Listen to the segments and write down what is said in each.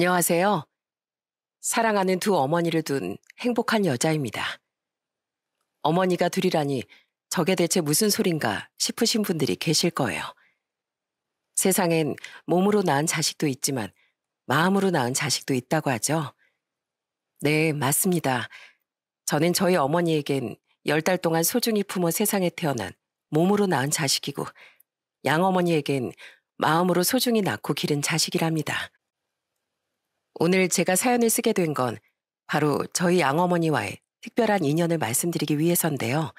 안녕하세요. 사랑하는 두 어머니를 둔 행복한 여자입니다. 어머니가 둘이라니 저게 대체 무슨 소린가 싶으신 분들이 계실 거예요. 세상엔 몸으로 낳은 자식도 있지만 마음으로 낳은 자식도 있다고 하죠. 네, 맞습니다. 저는 저희 어머니에겐 열 달 동안 소중히 품어 세상에 태어난 몸으로 낳은 자식이고 양어머니에겐 마음으로 소중히 낳고 기른 자식이랍니다. 오늘 제가 사연을 쓰게 된 건 바로 저희 양어머니와의 특별한 인연을 말씀드리기 위해서인데요.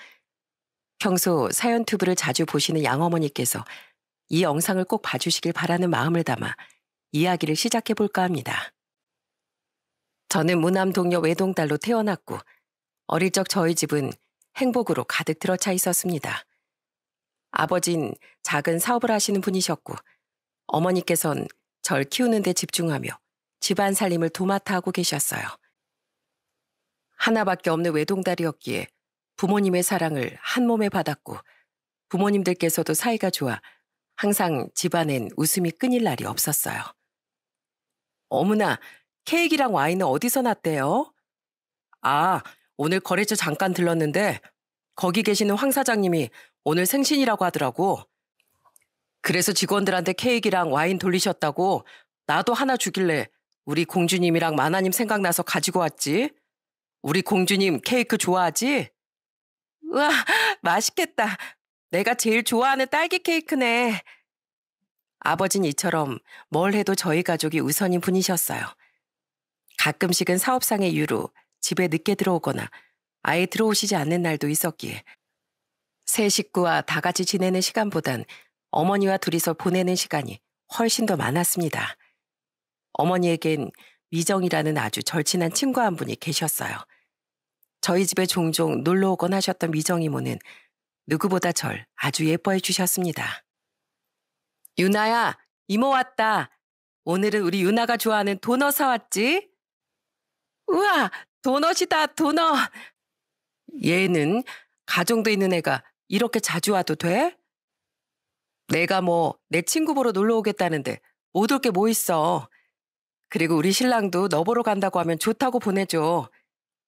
평소 사연 튜브를 자주 보시는 양어머니께서 이 영상을 꼭 봐주시길 바라는 마음을 담아 이야기를 시작해 볼까 합니다. 저는 무남 동녀 외동딸로 태어났고 어릴 적 저희 집은 행복으로 가득 들어차 있었습니다. 아버진 작은 사업을 하시는 분이셨고 어머니께선 절 키우는 데 집중하며 집안 살림을 도맡아 하고 계셨어요. 하나밖에 없는 외동딸이었기에 부모님의 사랑을 한 몸에 받았고 부모님들께서도 사이가 좋아 항상 집안엔 웃음이 끊일 날이 없었어요. 어머나, 케이크랑 와인은 어디서 났대요? 아, 오늘 거래처 잠깐 들렀는데 거기 계시는 황 사장님이 오늘 생신이라고 하더라고. 그래서 직원들한테 케이크랑 와인 돌리셨다고 나도 하나 주길래 우리 공주님이랑 마나님 생각나서 가지고 왔지. 우리 공주님 케이크 좋아하지? 우와, 맛있겠다. 내가 제일 좋아하는 딸기 케이크네. 아버진 이처럼 뭘 해도 저희 가족이 우선인 분이셨어요. 가끔씩은 사업상의 이유로 집에 늦게 들어오거나 아예 들어오시지 않는 날도 있었기에 새 식구와 다 같이 지내는 시간보단 어머니와 둘이서 보내는 시간이 훨씬 더 많았습니다. 어머니에겐 미정이라는 아주 절친한 친구 한 분이 계셨어요. 저희 집에 종종 놀러 오곤 하셨던 미정이모는 누구보다 절 아주 예뻐해 주셨습니다. 유나야, 이모 왔다. 오늘은 우리 유나가 좋아하는 도넛 사왔지? 우와, 도넛이다, 도넛. 얘는 가정도 있는 애가 이렇게 자주 와도 돼? 내가 뭐 내 친구 보러 놀러 오겠다는데 못올게뭐 있어. 그리고 우리 신랑도 너 보러 간다고 하면 좋다고 보내줘.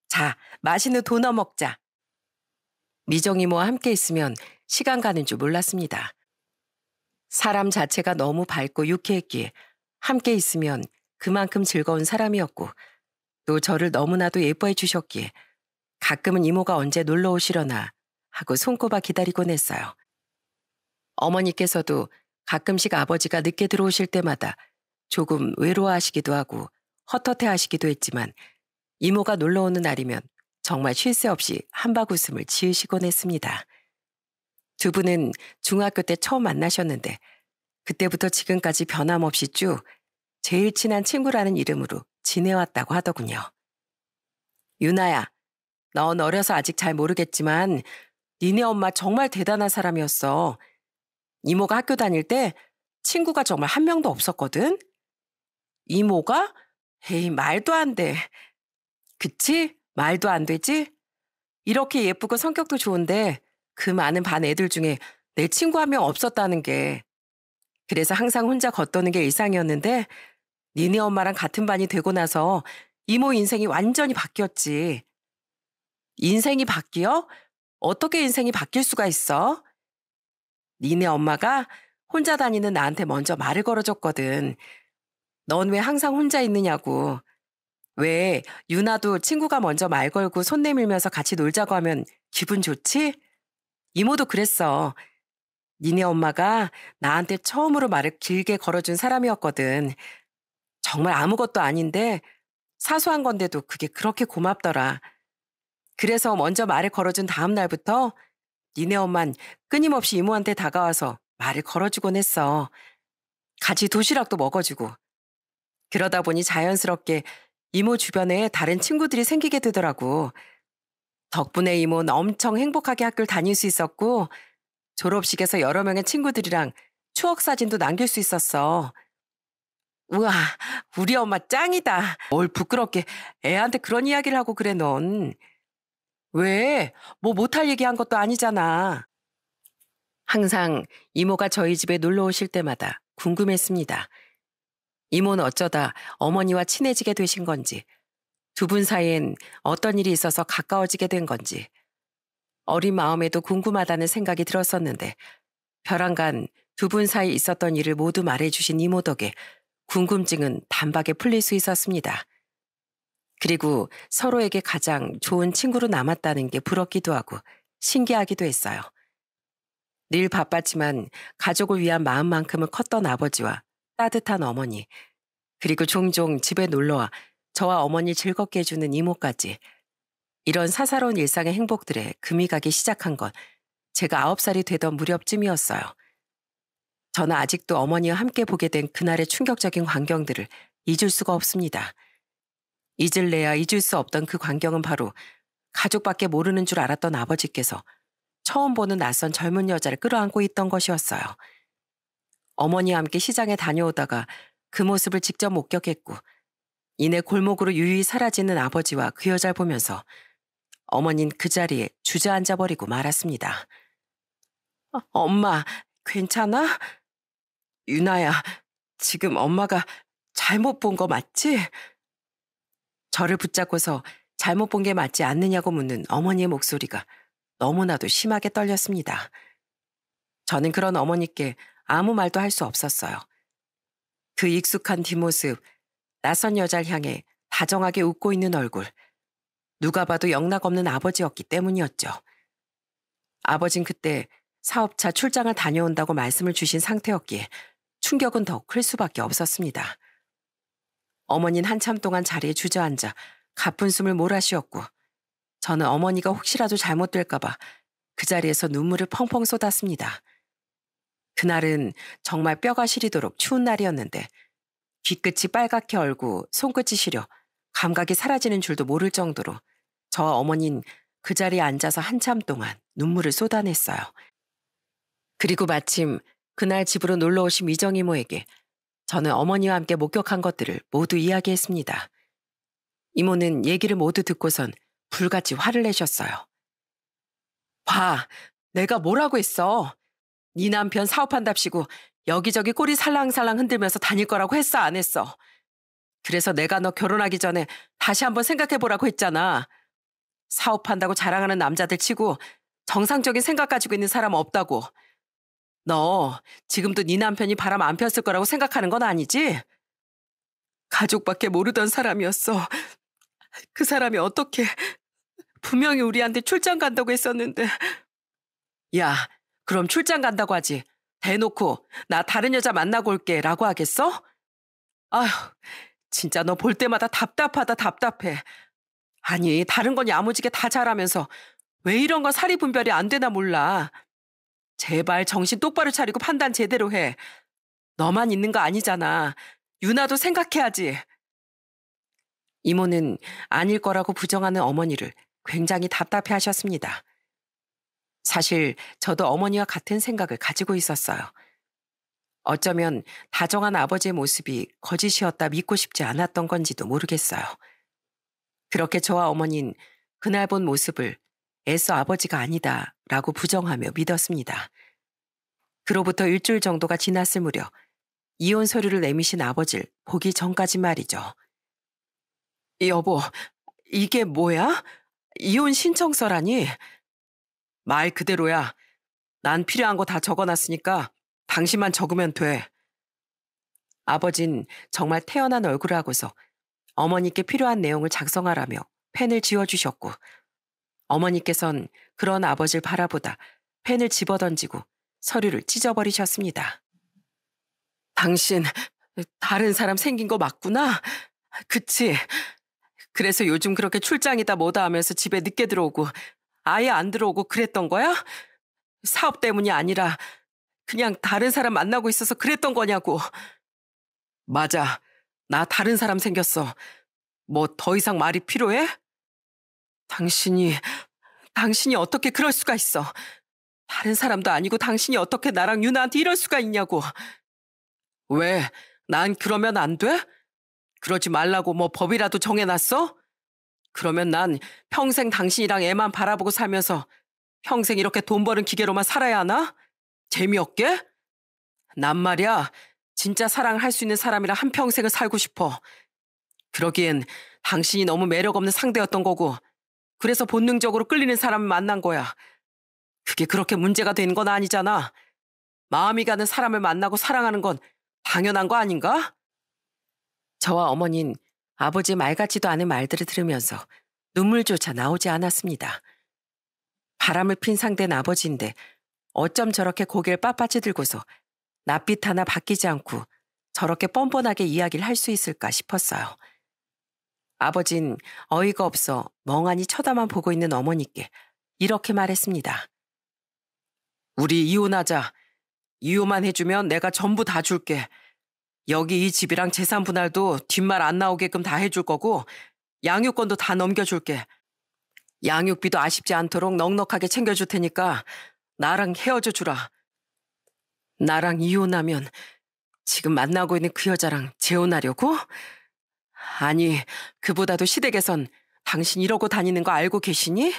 자, 맛있는 도넛 먹자. 미정 이모와 뭐 함께 있으면 시간 가는 줄 몰랐습니다. 사람 자체가 너무 밝고 유쾌했기에 함께 있으면 그만큼 즐거운 사람이었고 또 저를 너무나도 예뻐해 주셨기에 가끔은 이모가 언제 놀러 오시려나 하고 손꼽아 기다리곤 했어요. 어머니께서도 가끔씩 아버지가 늦게 들어오실 때마다 조금 외로워하시기도 하고 헛헛해하시기도 했지만 이모가 놀러오는 날이면 정말 쉴 새 없이 한바구음을 지으시곤 했습니다. 두 분은 중학교 때 처음 만나셨는데 그때부터 지금까지 변함없이 쭉 제일 친한 친구라는 이름으로 지내왔다고 하더군요. 유나야, 넌 어려서 아직 잘 모르겠지만 니네 엄마 정말 대단한 사람이었어. 이모가 학교 다닐 때 친구가 정말 한 명도 없었거든? 이모가 에이 말도 안 돼. 그치? 말도 안 되지? 이렇게 예쁘고 성격도 좋은데 그 많은 반 애들 중에 내 친구 한 명 없었다는 게. 그래서 항상 혼자 걷도는 게 일상이었는데 니네 엄마랑 같은 반이 되고 나서 이모 인생이 완전히 바뀌었지. 인생이 바뀌어? 어떻게 인생이 바뀔 수가 있어? 니네 엄마가 혼자 다니는 나한테 먼저 말을 걸어줬거든. 넌왜 항상 혼자 있느냐고. 왜 유나도 친구가 먼저 말 걸고 손 내밀면서 같이 놀자고 하면 기분 좋지? 이모도 그랬어. 니네 엄마가 나한테 처음으로 말을 길게 걸어준 사람이었거든. 정말 아무것도 아닌데 사소한 건데도 그게 그렇게 고맙더라. 그래서 먼저 말을 걸어준 다음 날부터 니네 엄만 끊임없이 이모한테 다가와서 말을 걸어주곤 했어. 같이 도시락도 먹어주고 그러다 보니 자연스럽게 이모 주변에 다른 친구들이 생기게 되더라고. 덕분에 이모는 엄청 행복하게 학교를 다닐 수 있었고 졸업식에서 여러 명의 친구들이랑 추억 사진도 남길 수 있었어. 우와, 우리 엄마 짱이다. 뭘 부끄럽게 애한테 그런 이야기를 하고 그래, 넌. 왜? 뭐 못할 얘기한 것도 아니잖아. 항상 이모가 저희 집에 놀러 오실 때마다 궁금했습니다. 이모는 어쩌다 어머니와 친해지게 되신 건지, 두 분 사이엔 어떤 일이 있어서 가까워지게 된 건지, 어린 마음에도 궁금하다는 생각이 들었었는데, 벼랑간 두 분 사이 있었던 일을 모두 말해주신 이모 덕에 궁금증은 단박에 풀릴 수 있었습니다. 그리고 서로에게 가장 좋은 친구로 남았다는 게 부럽기도 하고 신기하기도 했어요. 늘 바빴지만 가족을 위한 마음만큼은 컸던 아버지와 따뜻한 어머니, 그리고 종종 집에 놀러와 저와 어머니 즐겁게 해주는 이모까지 이런 사사로운 일상의 행복들에 금이 가기 시작한 건 제가 아홉 살이 되던 무렵쯤이었어요. 저는 아직도 어머니와 함께 보게 된 그날의 충격적인 광경들을 잊을 수가 없습니다. 잊을래야 잊을 수 없던 그 광경은 바로 가족밖에 모르는 줄 알았던 아버지께서 처음 보는 낯선 젊은 여자를 끌어안고 있던 것이었어요. 어머니와 함께 시장에 다녀오다가 그 모습을 직접 목격했고 이내 골목으로 유유히 사라지는 아버지와 그 여자를 보면서 어머닌 그 자리에 주저앉아 버리고 말았습니다. 아. 엄마, 괜찮아? 유나야, 지금 엄마가 잘못 본 거 맞지? 저를 붙잡고서 잘못 본 게 맞지 않느냐고 묻는 어머니의 목소리가 너무나도 심하게 떨렸습니다. 저는 그런 어머니께 아무 말도 할 수 없었어요. 그 익숙한 뒷모습, 낯선 여자를 향해 다정하게 웃고 있는 얼굴. 누가 봐도 영락없는 아버지였기 때문이었죠. 아버진 그때 사업차 출장을 다녀온다고 말씀을 주신 상태였기에 충격은 더 클 수밖에 없었습니다. 어머니는 한참 동안 자리에 주저앉아 가쁜 숨을 몰아쉬었고 저는 어머니가 혹시라도 잘못될까봐 그 자리에서 눈물을 펑펑 쏟았습니다. 그날은 정말 뼈가 시리도록 추운 날이었는데 귀끝이 빨갛게 얼고 손끝이 시려 감각이 사라지는 줄도 모를 정도로 저 어머닌 그 자리에 앉아서 한참 동안 눈물을 쏟아냈어요. 그리고 마침 그날 집으로 놀러 오신 미정 이모에게 저는 어머니와 함께 목격한 것들을 모두 이야기했습니다. 이모는 얘기를 모두 듣고선 불같이 화를 내셨어요. 봐, 내가 뭐라고 했어. 네 남편 사업한답시고 여기저기 꼬리 살랑살랑 흔들면서 다닐 거라고 했어 안 했어. 그래서 내가 너 결혼하기 전에 다시 한번 생각해보라고 했잖아. 사업한다고 자랑하는 남자들 치고 정상적인 생각 가지고 있는 사람 없다고. 너 지금도 네 남편이 바람 안 폈을 거라고 생각하는 건 아니지? 가족밖에 모르던 사람이었어. 그 사람이 어떻게 분명히 우리한테 출장 간다고 했었는데. 야, 그럼 출장 간다고 하지. 대놓고 나 다른 여자 만나고 올게 라고 하겠어? 아휴, 진짜 너 볼 때마다 답답하다 답답해. 아니, 다른 건 야무지게 다 잘하면서 왜 이런 건 사리 분별이 안 되나 몰라. 제발 정신 똑바로 차리고 판단 제대로 해. 너만 있는 거 아니잖아. 유나도 생각해야지. 이모는 아닐 거라고 부정하는 어머니를 굉장히 답답해 하셨습니다. 사실 저도 어머니와 같은 생각을 가지고 있었어요. 어쩌면 다정한 아버지의 모습이 거짓이었다 믿고 싶지 않았던 건지도 모르겠어요. 그렇게 저와 어머니는 그날 본 모습을 애써 아버지가 아니다 라고 부정하며 믿었습니다. 그로부터 일주일 정도가 지났을 무렵 이혼 서류를 내미신 아버지를 보기 전까지 말이죠. 여보, 이게 뭐야? 이혼 신청서라니? 말 그대로야. 난 필요한 거 다 적어놨으니까 당신만 적으면 돼. 아버진 정말 태연한 얼굴을 하고서 어머니께 필요한 내용을 작성하라며 펜을 지워주셨고 어머니께선 그런 아버지를 바라보다 펜을 집어던지고 서류를 찢어버리셨습니다. 당신 다른 사람 생긴 거 맞구나? 그치? 그래서 요즘 그렇게 출장이다 뭐다 하면서 집에 늦게 들어오고 아예 안 들어오고 그랬던 거야? 사업 때문이 아니라 그냥 다른 사람 만나고 있어서 그랬던 거냐고. 맞아. 나 다른 사람 생겼어. 뭐 더 이상 말이 필요해? 당신이, 당신이 어떻게 그럴 수가 있어. 다른 사람도 아니고 당신이 어떻게 나랑 유나한테 이럴 수가 있냐고. 왜? 난 그러면 안 돼? 그러지 말라고 뭐 법이라도 정해놨어? 그러면 난 평생 당신이랑 애만 바라보고 살면서 평생 이렇게 돈 버는 기계로만 살아야 하나? 재미없게? 난 말이야 진짜 사랑을 할 수 있는 사람이랑 한평생을 살고 싶어. 그러기엔 당신이 너무 매력 없는 상대였던 거고 그래서 본능적으로 끌리는 사람을 만난 거야. 그게 그렇게 문제가 되는 건 아니잖아. 마음이 가는 사람을 만나고 사랑하는 건 당연한 거 아닌가? 저와 어머니는 아버지 말 같지도 않은 말들을 들으면서 눈물조차 나오지 않았습니다. 바람을 핀 상대는 아버지인데 어쩜 저렇게 고개를 빳빳이 들고서 낯빛 하나 바뀌지 않고 저렇게 뻔뻔하게 이야기를 할 수 있을까 싶었어요. 아버진 어이가 없어 멍하니 쳐다만 보고 있는 어머니께 이렇게 말했습니다. 우리 이혼하자. 이혼만 해주면 내가 전부 다 줄게. 여기 이 집이랑 재산 분할도 뒷말 안 나오게끔 다 해줄 거고 양육권도 다 넘겨줄게. 양육비도 아쉽지 않도록 넉넉하게 챙겨줄 테니까 나랑 헤어져 주라. 나랑 이혼하면 지금 만나고 있는 그 여자랑 재혼하려고? 아니, 그보다도 시댁에선 당신 이러고 다니는 거 알고 계시니?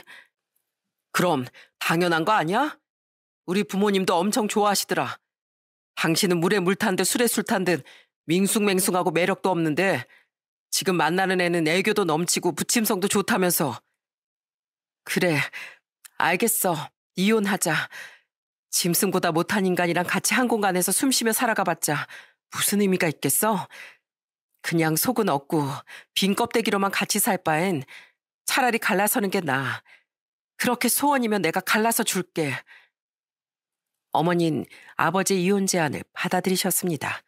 그럼 당연한 거 아니야? 우리 부모님도 엄청 좋아하시더라. 당신은 물에 물 탄 듯 술에 술 탄듯 밍숭맹숭하고 매력도 없는데 지금 만나는 애는 애교도 넘치고 부침성도 좋다면서. 그래, 알겠어. 이혼하자. 짐승보다 못한 인간이랑 같이 한 공간에서 숨쉬며 살아가봤자 무슨 의미가 있겠어? 그냥 속은 없고 빈 껍데기로만 같이 살 바엔 차라리 갈라서는 게 나아. 그렇게 소원이면 내가 갈라서 줄게. 어머니는 아버지 의 이혼 제안을 받아들이셨습니다.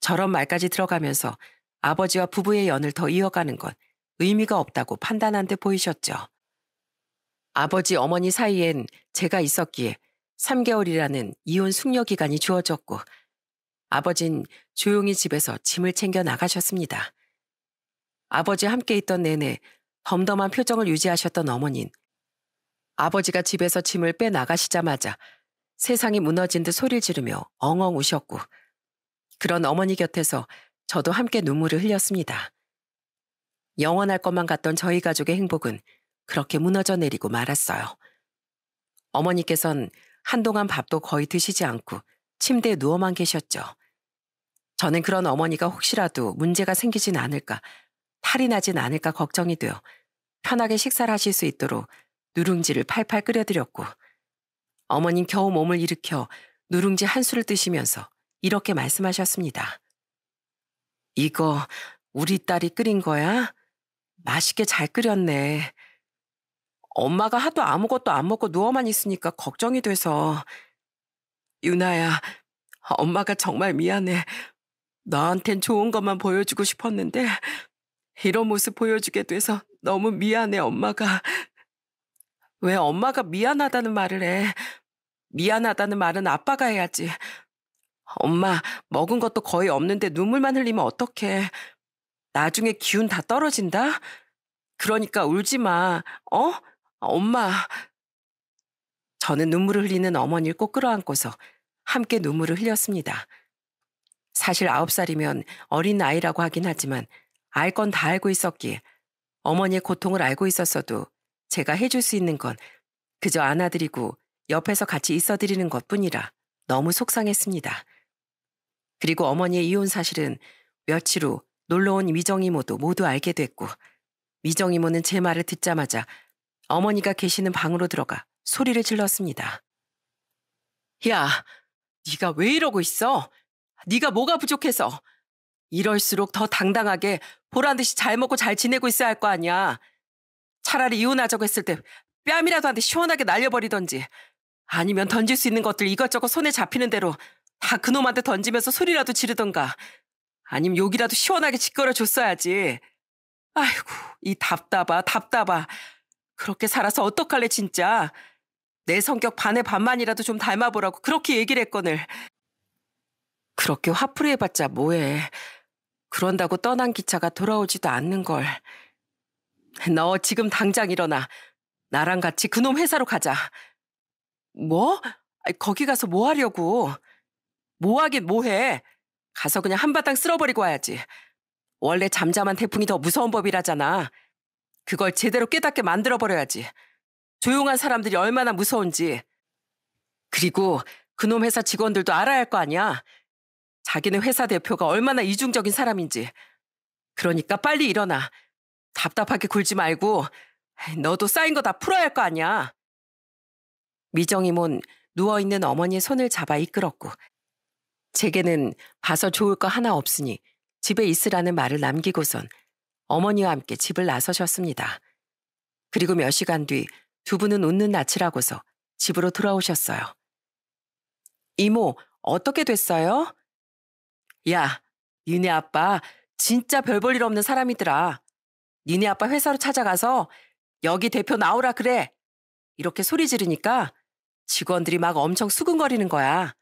저런 말까지 들어가면서 아버지와 부부의 연을 더 이어가는 건 의미가 없다고 판단한 듯 보이셨죠. 아버지 어머니 사이엔 제가 있었기에 3개월이라는 이혼 숙려 기간이 주어졌고 아버진 조용히 집에서 짐을 챙겨 나가셨습니다. 아버지 함께 있던 내내 덤덤한 표정을 유지하셨던 어머니는 아버지가 집에서 짐을 빼 나가시자마자 세상이 무너진 듯 소리를 지르며 엉엉 우셨고 그런 어머니 곁에서 저도 함께 눈물을 흘렸습니다. 영원할 것만 같던 저희 가족의 행복은 그렇게 무너져 내리고 말았어요. 어머니께선 한동안 밥도 거의 드시지 않고 침대에 누워만 계셨죠. 저는 그런 어머니가 혹시라도 문제가 생기진 않을까, 탈이 나진 않을까 걱정이 되어 편하게 식사를 하실 수 있도록 누룽지를 팔팔 끓여드렸고 어머님 겨우 몸을 일으켜 누룽지 한 수를 뜨시면서 이렇게 말씀하셨습니다. 이거 우리 딸이 끓인 거야? 맛있게 잘 끓였네. 엄마가 하도 아무것도 안 먹고 누워만 있으니까 걱정이 돼서. 유나야, 엄마가 정말 미안해. 너한텐 좋은 것만 보여주고 싶었는데, 이런 모습 보여주게 돼서 너무 미안해, 엄마가. 왜 엄마가 미안하다는 말을 해? 미안하다는 말은 아빠가 해야지. 엄마, 먹은 것도 거의 없는데 눈물만 흘리면 어떡해. 나중에 기운 다 떨어진다? 그러니까 울지 마. 어? 엄마. 저는 눈물을 흘리는 어머니를 꼭 끌어안고서 함께 눈물을 흘렸습니다. 사실 아홉 살이면 어린 아이라고 하긴 하지만 알 건 다 알고 있었기에 어머니의 고통을 알고 있었어도 제가 해줄 수 있는 건 그저 안아드리고 옆에서 같이 있어드리는 것 뿐이라 너무 속상했습니다. 그리고 어머니의 이혼 사실은 며칠 후 놀러온 위정이모도 모두 알게 됐고 위정이모는 제 말을 듣자마자 어머니가 계시는 방으로 들어가 소리를 질렀습니다. 야, 네가 왜 이러고 있어? 네가 뭐가 부족해서? 이럴수록 더 당당하게 보란 듯이 잘 먹고 잘 지내고 있어야 할 거 아니야. 차라리 이혼하자고 했을 때 뺨이라도 한 대 시원하게 날려버리던지 아니면 던질 수 있는 것들 이것저것 손에 잡히는 대로 다 그놈한테 던지면서 소리라도 지르던가. 아님 욕이라도 시원하게 짓거려 줬어야지. 아이고, 이 답답아, 답답아. 그렇게 살아서 어떡할래, 진짜. 내 성격 반의 반만이라도 좀 닮아보라고 그렇게 얘기를 했거늘. 그렇게 화풀이 해봤자 뭐해. 그런다고 떠난 기차가 돌아오지도 않는걸. 너 지금 당장 일어나. 나랑 같이 그놈 회사로 가자. 뭐? 아, 거기 가서 뭐 하려고? 뭐 하긴 뭐 해? 가서 그냥 한바탕 쓸어버리고 와야지. 원래 잠잠한 태풍이 더 무서운 법이라잖아. 그걸 제대로 깨닫게 만들어버려야지. 조용한 사람들이 얼마나 무서운지. 그리고 그놈 회사 직원들도 알아야 할 거 아니야. 자기는 회사 대표가 얼마나 이중적인 사람인지. 그러니까 빨리 일어나. 답답하게 굴지 말고 너도 쌓인 거 다 풀어야 할 거 아니야. 미정이몬 누워있는 어머니의 손을 잡아 이끌었고 제게는 봐서 좋을 거 하나 없으니 집에 있으라는 말을 남기고선 어머니와 함께 집을 나서셨습니다. 그리고 몇 시간 뒤 두 분은 웃는 낯이라고서 집으로 돌아오셨어요. 이모, 어떻게 됐어요? 야, 니네 아빠 진짜 별 볼 일 없는 사람이더라. 니네 아빠 회사로 찾아가서 여기 대표 나오라 그래. 이렇게 소리 지르니까 직원들이 막 엄청 수근거리는 거야.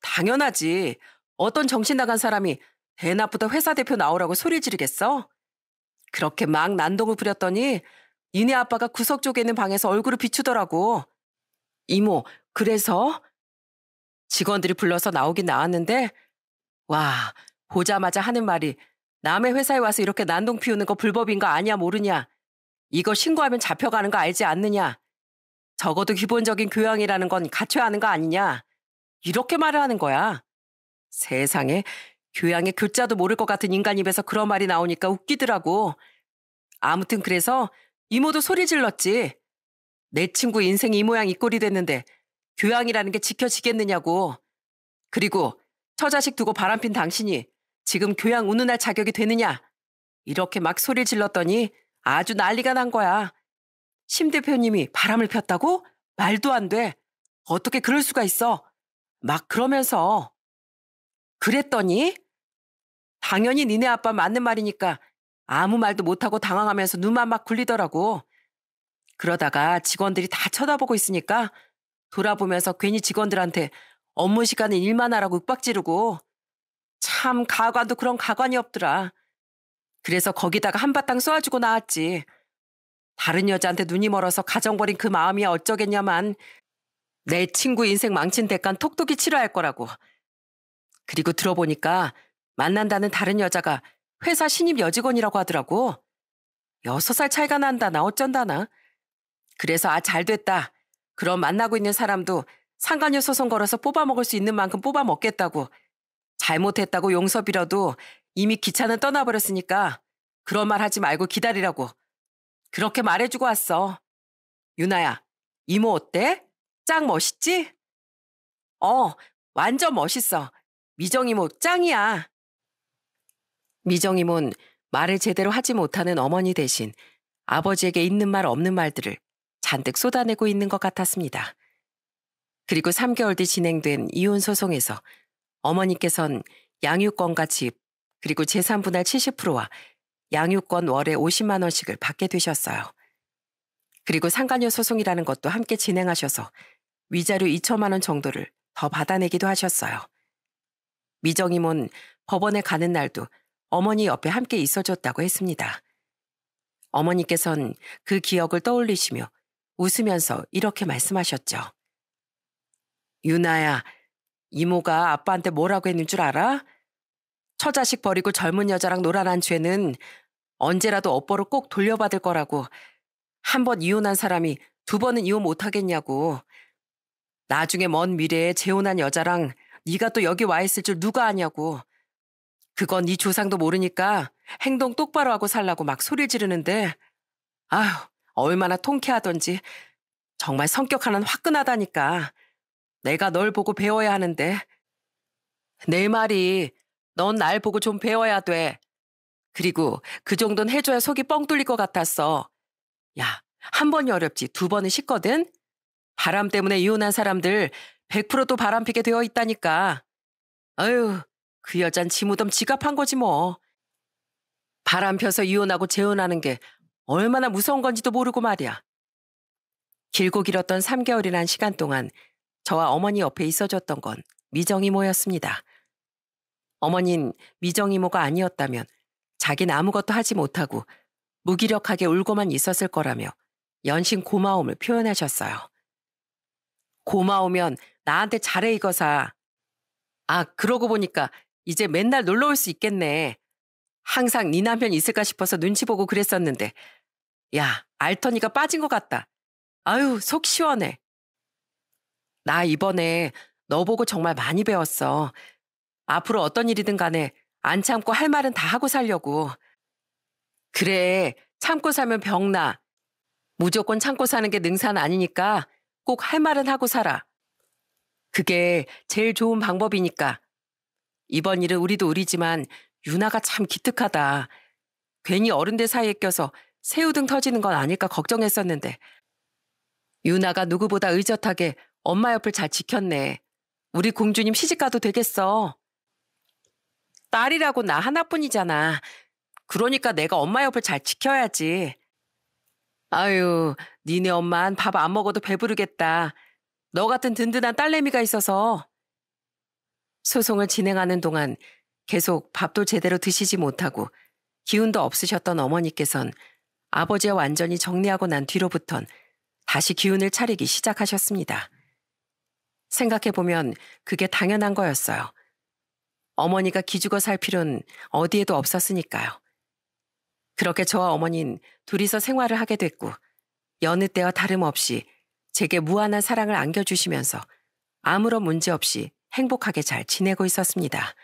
당연하지. 어떤 정신 나간 사람이 대낮부터 회사 대표 나오라고 소리 지르겠어? 그렇게 막 난동을 부렸더니 이네 아빠가 구석 쪽에 있는 방에서 얼굴을 비추더라고. 이모, 그래서? 직원들이 불러서 나오긴 나왔는데, 와, 보자마자 하는 말이 남의 회사에 와서 이렇게 난동 피우는 거 불법인 거 아니야 모르냐? 이거 신고하면 잡혀가는 거 알지 않느냐? 적어도 기본적인 교양이라는 건 갖춰야 하는 거 아니냐. 이렇게 말을 하는 거야. 세상에 교양의 교자도 모를 것 같은 인간 입에서 그런 말이 나오니까 웃기더라고. 아무튼 그래서 이모도 소리 질렀지. 내 친구 인생이 이 모양 이 꼴이 됐는데 교양이라는 게 지켜지겠느냐고. 그리고 처자식 두고 바람핀 당신이 지금 교양 우는 날 자격이 되느냐. 이렇게 막 소리 질렀더니 아주 난리가 난 거야. 심 대표님이 바람을 폈다고? 말도 안 돼. 어떻게 그럴 수가 있어. 막 그러면서. 그랬더니? 당연히 니네 아빠 맞는 말이니까 아무 말도 못하고 당황하면서 눈만 막 굴리더라고. 그러다가 직원들이 다 쳐다보고 있으니까 돌아보면서 괜히 직원들한테 업무 시간은 일만 하라고 윽박지르고 참 가관도 그런 가관이 없더라. 그래서 거기다가 한바탕 쏘아주고 나왔지. 다른 여자한테 눈이 멀어서 가정버린 그마음이 어쩌겠냐만 내 친구 인생 망친 대간 톡톡히 치료할 거라고. 그리고 들어보니까 만난다는 다른 여자가 회사 신입 여직원이라고 하더라고. 여섯 살 차이가 난다나 어쩐다나. 그래서 아 잘 됐다. 그럼 만나고 있는 사람도 상관녀 소송 걸어서 뽑아먹을 수 있는 만큼 뽑아먹겠다고. 잘못했다고 용서비라도 이미 기차는 떠나버렸으니까 그런 말 하지 말고 기다리라고. 그렇게 말해주고 왔어. 유나야, 이모 어때? 짱 멋있지? 어, 완전 멋있어. 미정이모 뭐 짱이야. 미정이모는 말을 제대로 하지 못하는 어머니 대신 아버지에게 있는 말 없는 말들을 잔뜩 쏟아내고 있는 것 같았습니다. 그리고 3개월 뒤 진행된 이혼 소송에서 어머니께선 양육권과 집 그리고 재산 분할 70%와 양육권 월에 50만 원씩을 받게 되셨어요. 그리고 상간녀 소송이라는 것도 함께 진행하셔서 위자료 2천만 원 정도를 더 받아내기도 하셨어요. 미정이몬 법원에 가는 날도 어머니 옆에 함께 있어줬다고 했습니다. 어머니께선 그 기억을 떠올리시며 웃으면서 이렇게 말씀하셨죠. 유나야, 이모가 아빠한테 뭐라고 했는 줄 알아? 처자식 버리고 젊은 여자랑 놀아난 죄는 언제라도 업보를 꼭 돌려받을 거라고. 한 번 이혼한 사람이 두 번은 이혼 못하겠냐고. 나중에 먼 미래에 재혼한 여자랑 네가 또 여기 와 있을 줄 누가 아냐고. 그건 네 조상도 모르니까 행동 똑바로 하고 살라고 막 소리를 지르는데 아휴 얼마나 통쾌하던지 정말 성격 하나는 화끈하다니까. 내가 널 보고 배워야 하는데. 내 말이 넌 날 보고 좀 배워야 돼. 그리고 그 정도는 해줘야 속이 뻥 뚫릴 것 같았어. 야, 한 번이 어렵지 두 번은 쉽거든? 바람 때문에 이혼한 사람들 1 0 0도 바람 피게 되어 있다니까. 어휴, 그 여잔 지무덤 지갑한 거지 뭐. 바람 펴서 이혼하고 재혼하는 게 얼마나 무서운 건지도 모르고 말이야. 길고 길었던 3개월이란 시간 동안 저와 어머니 옆에 있어줬던 건 미정이모였습니다. 어머닌 미정이모가 아니었다면 자기는 아무것도 하지 못하고 무기력하게 울고만 있었을 거라며 연신 고마움을 표현하셨어요. 고마우면 나한테 잘해 이거사. 아 그러고 보니까 이제 맨날 놀러 올 수 있겠네. 항상 네 남편 있을까 싶어서 눈치 보고 그랬었는데 야 알터니가 빠진 것 같다. 아유 속 시원해. 나 이번에 너 보고 정말 많이 배웠어. 앞으로 어떤 일이든 간에 안 참고 할 말은 다 하고 살려고. 그래, 참고 살면 병나. 무조건 참고 사는 게 능사는 아니니까 꼭 할 말은 하고 살아. 그게 제일 좋은 방법이니까. 이번 일은 우리도 우리지만 유나가 참 기특하다. 괜히 어른들 사이에 껴서 새우등 터지는 건 아닐까 걱정했었는데 유나가 누구보다 의젓하게 엄마 옆을 잘 지켰네. 우리 공주님 시집가도 되겠어. 딸이라고 나 하나뿐이잖아. 그러니까 내가 엄마 옆을 잘 지켜야지. 아유, 니네 엄만 밥안 먹어도 배부르겠다. 너 같은 든든한 딸내미가 있어서. 소송을 진행하는 동안 계속 밥도 제대로 드시지 못하고 기운도 없으셨던 어머니께선 아버지와 완전히 정리하고 난 뒤로부턴 다시 기운을 차리기 시작하셨습니다. 생각해보면 그게 당연한 거였어요. 어머니가 기죽어 살 필요는 어디에도 없었으니까요. 그렇게 저와 어머니는 둘이서 생활을 하게 됐고 여느 때와 다름없이 제게 무한한 사랑을 안겨주시면서 아무런 문제 없이 행복하게 잘 지내고 있었습니다.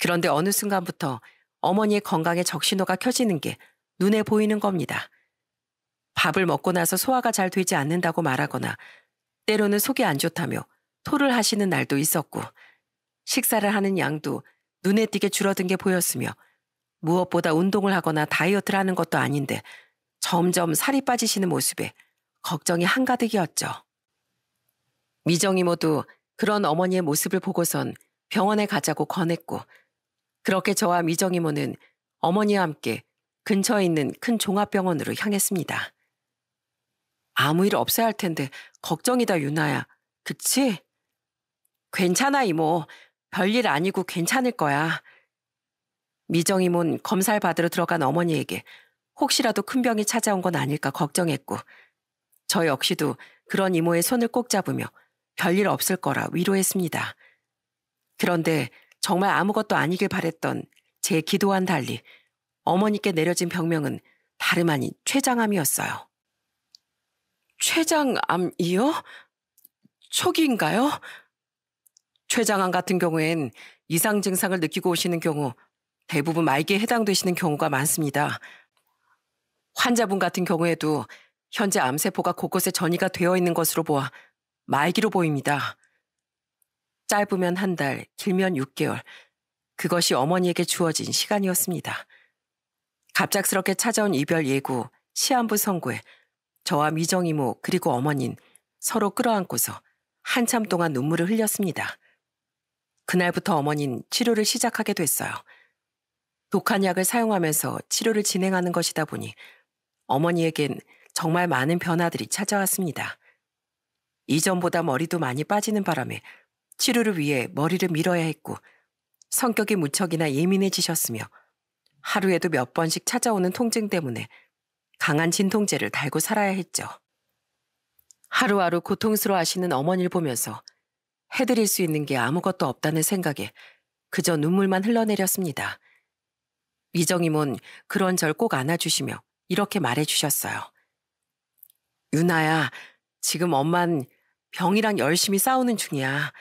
그런데 어느 순간부터 어머니의 건강에 적신호가 켜지는 게 눈에 보이는 겁니다. 밥을 먹고 나서 소화가 잘 되지 않는다고 말하거나 때로는 속이 안 좋다며 토를 하시는 날도 있었고 식사를 하는 양도 눈에 띄게 줄어든 게 보였으며 무엇보다 운동을 하거나 다이어트를 하는 것도 아닌데 점점 살이 빠지시는 모습에 걱정이 한가득이었죠. 미정이 모두 그런 어머니의 모습을 보고선 병원에 가자고 권했고 그렇게 저와 미정이 모는 어머니와 함께 근처에 있는 큰 종합병원으로 향했습니다. 아무 일 없어야 할 텐데 걱정이다 유나야. 그치? 괜찮아 이모. 뭐. 별일 아니고 괜찮을 거야. 미정이 몬 검사를 받으러 들어간 어머니에게 혹시라도 큰 병이 찾아온 건 아닐까 걱정했고 저 역시도 그런 이모의 손을 꼭 잡으며 별일 없을 거라 위로했습니다. 그런데 정말 아무것도 아니길 바랬던 제 기도와는 달리 어머니께 내려진 병명은 다름 아닌 췌장암이었어요. 췌장암이요? 초기인가요? 췌장암 같은 경우엔 이상 증상을 느끼고 오시는 경우 대부분 말기에 해당되시는 경우가 많습니다. 환자분 같은 경우에도 현재 암세포가 곳곳에 전이가 되어 있는 것으로 보아 말기로 보입니다. 짧으면 한 달, 길면 6개월. 그것이 어머니에게 주어진 시간이었습니다. 갑작스럽게 찾아온 이별 예고, 시한부 선고에 저와 미정 이모 그리고 어머닌 서로 끌어안고서 한참 동안 눈물을 흘렸습니다. 그날부터 어머니는 치료를 시작하게 됐어요. 독한 약을 사용하면서 치료를 진행하는 것이다 보니 어머니에겐 정말 많은 변화들이 찾아왔습니다. 이전보다 머리도 많이 빠지는 바람에 치료를 위해 머리를 밀어야 했고 성격이 무척이나 예민해지셨으며 하루에도 몇 번씩 찾아오는 통증 때문에 강한 진통제를 달고 살아야 했죠. 하루하루 고통스러워 하시는 어머니를 보면서 해드릴 수 있는 게 아무것도 없다는 생각에 그저 눈물만 흘러내렸습니다. 이정임은 그런 절 꼭 안아주시며 이렇게 말해주셨어요. 유나야, 지금 엄만 병이랑 열심히 싸우는 중이야.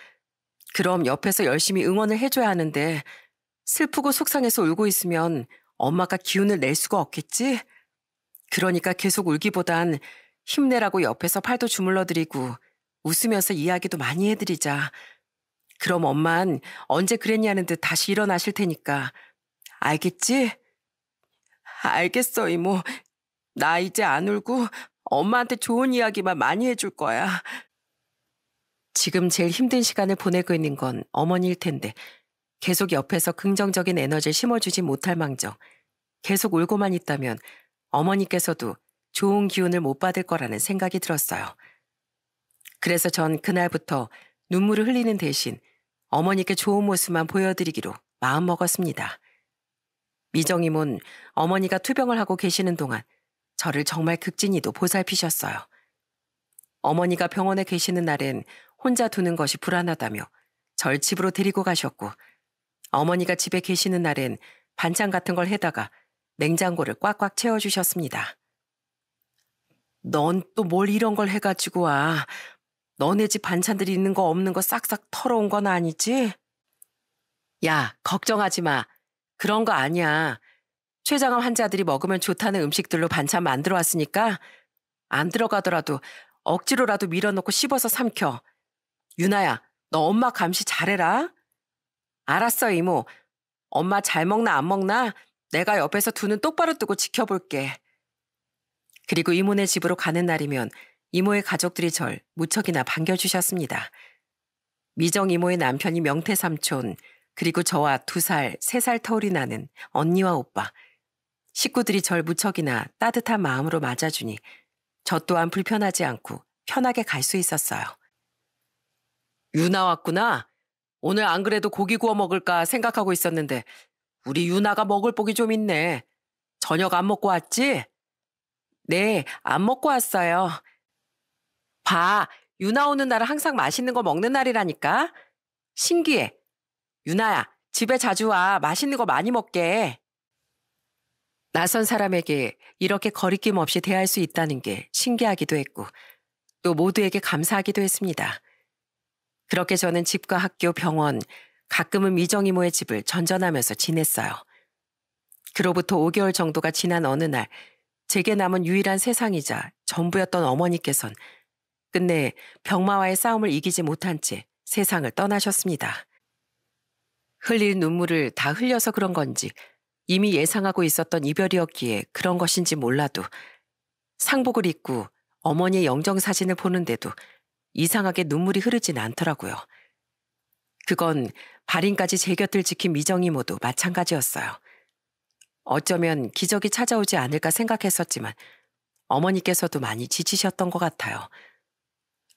그럼 옆에서 열심히 응원을 해줘야 하는데 슬프고 속상해서 울고 있으면 엄마가 기운을 낼 수가 없겠지? 그러니까 계속 울기보단 힘내라고 옆에서 팔도 주물러드리고 웃으면서 이야기도 많이 해드리자. 그럼 엄만 언제 그랬냐는 듯 다시 일어나실 테니까. 알겠지? 알겠어, 이모. 나 이제 안 울고 엄마한테 좋은 이야기만 많이 해줄 거야. 지금 제일 힘든 시간을 보내고 있는 건 어머니일 텐데 계속 옆에서 긍정적인 에너지를 심어주지 못할 망정 계속 울고만 있다면 어머니께서도 좋은 기운을 못 받을 거라는 생각이 들었어요. 그래서 전 그날부터 눈물을 흘리는 대신 어머니께 좋은 모습만 보여드리기로 마음먹었습니다. 미정이몬 어머니가 투병을 하고 계시는 동안 저를 정말 극진히도 보살피셨어요. 어머니가 병원에 계시는 날엔 혼자 두는 것이 불안하다며 절 집으로 데리고 가셨고 어머니가 집에 계시는 날엔 반찬 같은 걸 해다가 냉장고를 꽉꽉 채워주셨습니다. 넌 또 뭘 이런 걸 해가지고 와. 너네 집 반찬들이 있는 거 없는 거 싹싹 털어온 건 아니지? 야, 걱정하지 마. 그런 거 아니야. 췌장암 환자들이 먹으면 좋다는 음식들로 반찬 만들어 왔으니까 안 들어가더라도 억지로라도 밀어놓고 씹어서 삼켜. 유나야, 너 엄마 감시 잘해라. 알았어, 이모. 엄마 잘 먹나 안 먹나 내가 옆에서 두 눈 똑바로 뜨고 지켜볼게. 그리고 이모네 집으로 가는 날이면 이모의 가족들이 절 무척이나 반겨주셨습니다. 미정 이모의 남편이 명태 삼촌, 그리고 저와 두 살, 세 살 터울이 나는 언니와 오빠, 식구들이 절 무척이나 따뜻한 마음으로 맞아주니 저 또한 불편하지 않고 편하게 갈 수 있었어요. 유나 왔구나. 오늘 안 그래도 고기 구워 먹을까 생각하고 있었는데 우리 유나가 먹을 복이 좀 있네. 저녁 안 먹고 왔지? 네, 안 먹고 왔어요. 봐. 유나 오는 날은 항상 맛있는 거 먹는 날이라니까. 신기해. 유나야, 집에 자주 와. 맛있는 거 많이 먹게. 낯선 사람에게 이렇게 거리낌 없이 대할 수 있다는 게 신기하기도 했고, 또 모두에게 감사하기도 했습니다. 그렇게 저는 집과 학교, 병원, 가끔은 미정이모의 집을 전전하면서 지냈어요. 그로부터 5개월 정도가 지난 어느 날, 제게 남은 유일한 세상이자 전부였던 어머니께선 끝내 병마와의 싸움을 이기지 못한 채 세상을 떠나셨습니다. 흘릴 눈물을 다 흘려서 그런 건지 이미 예상하고 있었던 이별이었기에 그런 것인지 몰라도 상복을 입고 어머니의 영정 사진을 보는데도 이상하게 눈물이 흐르진 않더라고요. 그건 발인까지 제 곁을 지킨 미정 이모두 마찬가지였어요. 어쩌면 기적이 찾아오지 않을까 생각했었지만 어머니께서도 많이 지치셨던 것 같아요.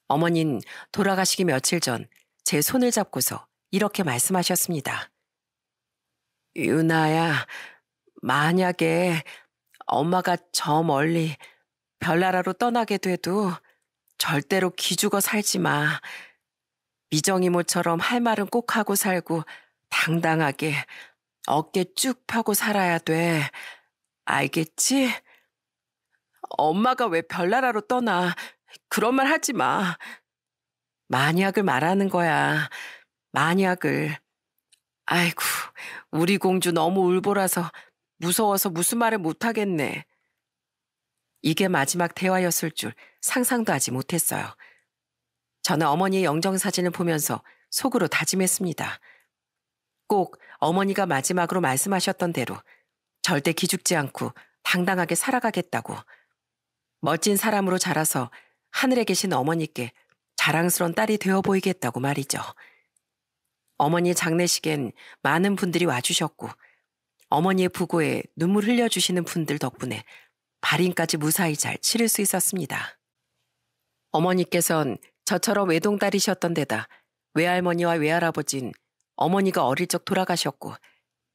어머닌 돌아가시기 며칠 전 제 손을 잡고서 이렇게 말씀하셨습니다. 유나야, 만약에 엄마가 저 멀리 별나라로 떠나게 돼도 절대로 기죽어 살지 마. 미정이모처럼 할 말은 꼭 하고 살고 당당하게 어깨 쭉 펴고 살아야 돼. 알겠지? 엄마가 왜 별나라로 떠나 그런 말 하지 마. 만약을 말하는 거야. 만약을. 아이고, 우리 공주 너무 울보라서 무서워서 무슨 말을 못하겠네. 이게 마지막 대화였을 줄 상상도 하지 못했어요. 저는 어머니의 영정사진을 보면서 속으로 다짐했습니다. 꼭 어머니가 마지막으로 말씀하셨던 대로 절대 기죽지 않고 당당하게 살아가겠다고. 멋진 사람으로 자라서 하늘에 계신 어머니께 자랑스러운 딸이 되어 보이겠다고 말이죠. 어머니 장례식엔 많은 분들이 와주셨고 어머니의 부고에 눈물 흘려주시는 분들 덕분에 발인까지 무사히 잘 치를 수 있었습니다. 어머니께선 저처럼 외동딸이셨던 데다 외할머니와 외할아버진 어머니가 어릴 적 돌아가셨고